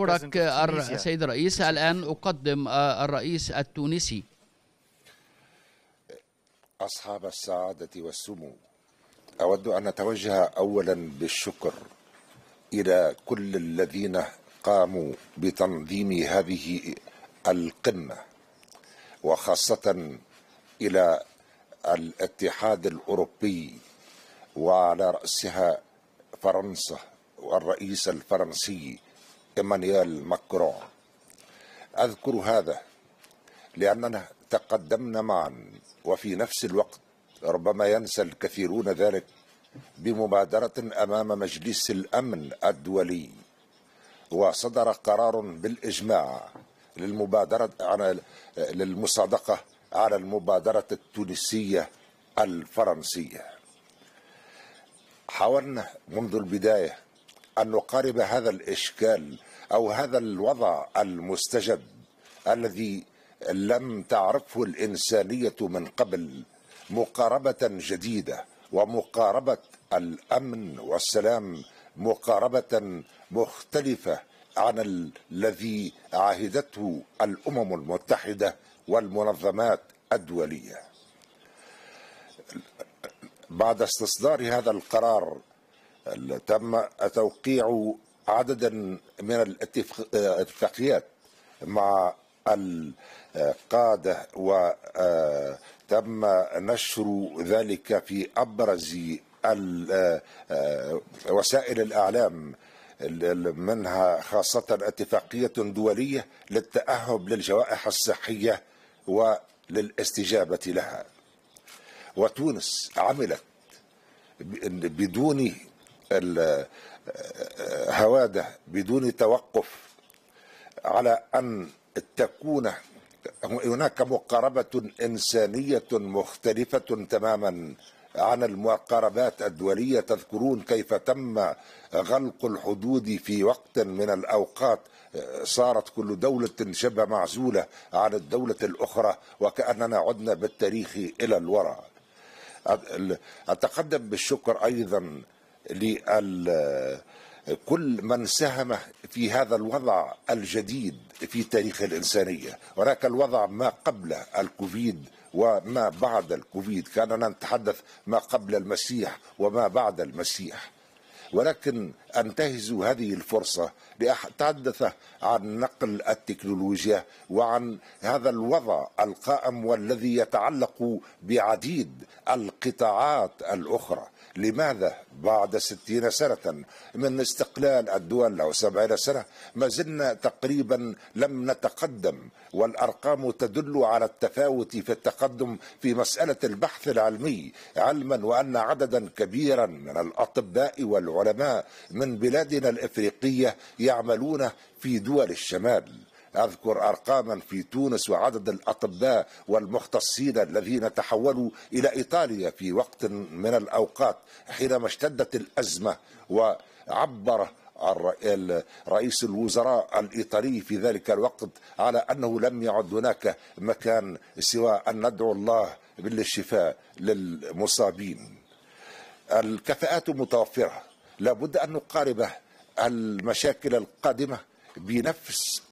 أشكرك السيد الرئيس الآن أقدم آه، الرئيس التونسي أصحاب السعادة والسمو أود أن أتوجه أولا بالشكر إلى كل الذين قاموا بتنظيم هذه القمة وخاصة إلى الاتحاد الأوروبي وعلى رأسها فرنسا والرئيس الفرنسي إيمانويل ماكرون أذكر هذا لأننا تقدمنا معا وفي نفس الوقت ربما ينسى الكثيرون ذلك بمبادرة أمام مجلس الأمن الدولي وصدر قرار بالإجماع للمبادرة على للمصادقة على المبادرة التونسية الفرنسية حاولنا منذ البداية أن نقارب هذا الإشكال أو هذا الوضع المستجد الذي لم تعرفه الإنسانية من قبل مقاربة جديدة ومقاربة الأمن والسلام مقاربة مختلفة عن الذي عهدته الأمم المتحدة والمنظمات الدولية بعد استصدار هذا القرار تم توقيع عددا من الاتفاقيات مع القادة وتم آه، نشر ذلك في أبرز آه، وسائل الأعلام منها خاصة اتفاقية دولية للتأهب للجوائح الصحية وللاستجابة لها وتونس عملت بدون هواده بدون توقف على ان تكون هناك مقاربه انسانيه مختلفه تماما عن المقاربات الدوليه تذكرون كيف تم غلق الحدود في وقت من الاوقات صارت كل دولة شبه معزولة عن الدولة الأخرى وكأننا عدنا بالتاريخ إلى الوراء أتقدم بالشكر أيضا كل من ساهم في هذا الوضع الجديد في تاريخ الإنسانية هناك الوضع ما قبل الكوفيد وما بعد الكوفيد كاننا نتحدث ما قبل المسيح وما بعد المسيح ولكن أنتهزوا هذه الفرصة لأتحدث عن نقل التكنولوجيا وعن هذا الوضع القائم والذي يتعلق بعديد القطاعات الأخرى لماذا بعد ستين سنة من استقلال الدول أو سبعين سنة ما زلنا تقريبا لم نتقدم والأرقام تدل على التفاوت في التقدم في مسألة البحث العلمي علما وأن عددا كبيرا من الأطباء والعلماء من بلادنا الإفريقية يعملون في دول الشمال أذكر أرقاما في تونس وعدد الأطباء والمختصين الذين تحولوا إلى إيطاليا في وقت من الأوقات حينما اشتدت الأزمة وعبر رئيس الوزراء الإيطالي في ذلك الوقت على أنه لم يعد هناك مكان سوى أن ندعو الله بالشفاء للمصابين الكفاءات متوفره لابد أن نقارب المشاكل القادمة بنفس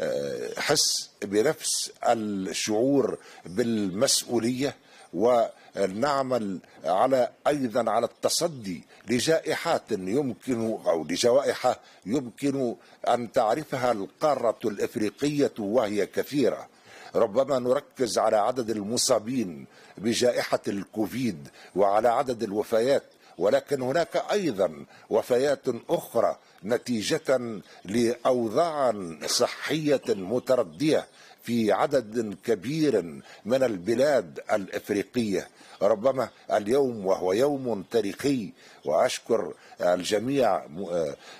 الحس بنفس الشعور بالمسؤولية ونعمل على أيضا على التصدي لجائحات يمكن أو لجوائح يمكن أن تعرفها القارة الإفريقية وهي كثيرة ربما نركز على عدد المصابين بجائحة الكوفيد وعلى عدد الوفيات ولكن هناك ايضا وفيات اخرى نتيجه لاوضاع صحيه مترديه في عدد كبير من البلاد الافريقيه ربما اليوم وهو يوم تاريخي واشكر الجميع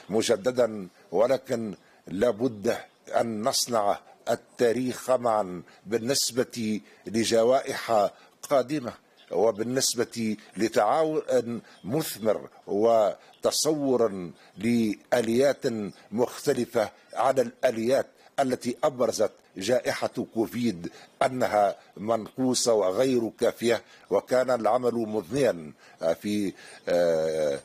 مجددا ولكن لابد ان نصنع التاريخ معا بالنسبه لجوائح قادمه وبالنسبة لتعاون مثمر وتصور لآليات مختلفة على الآليات التي أبرزت جائحة كوفيد أنها منقوصة وغير كافية وكان العمل مضنيا آه، في آه،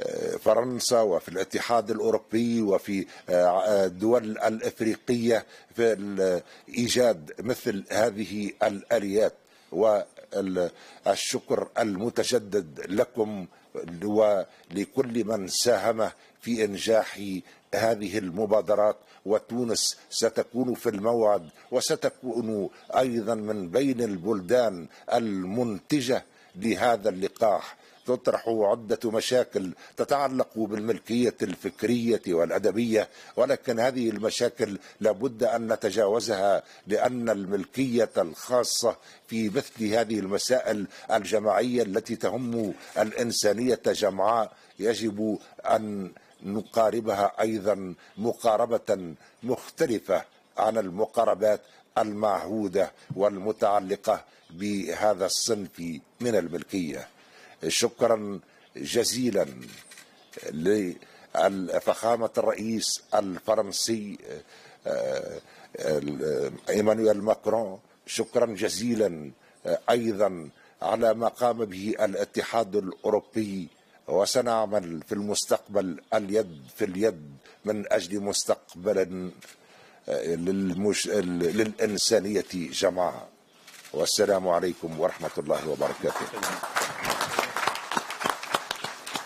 آه، فرنسا وفي الاتحاد الاوروبي وفي الدول الافريقيه في ايجاد مثل هذه الاليات و الشكر المتجدد لكم ولكل من ساهم في انجاح هذه المبادرات وتونس ستكون في الموعد وستكون ايضا من بين البلدان المنتجه لهذا اللقاح تطرح عدة مشاكل تتعلق بالملكية الفكرية والأدبية ولكن هذه المشاكل لابد أن نتجاوزها لأن الملكية الخاصة في مثل هذه المسائل الجماعية التي تهم الإنسانية جمعاء يجب أن نقاربها أيضا مقاربة مختلفة عن المقاربات المعهودة والمتعلقة بهذا الصنف من الملكيه شكرا جزيلا لفخامة الرئيس الفرنسي آه، آه، ايمانويل ماكرون شكرا جزيلا آه، ايضا على ما قام به الاتحاد الاوروبي وسنعمل في المستقبل اليد في اليد من اجل مستقبل للمش... للانسانيه جماعه والسلام عليكم ورحمه الله وبركاته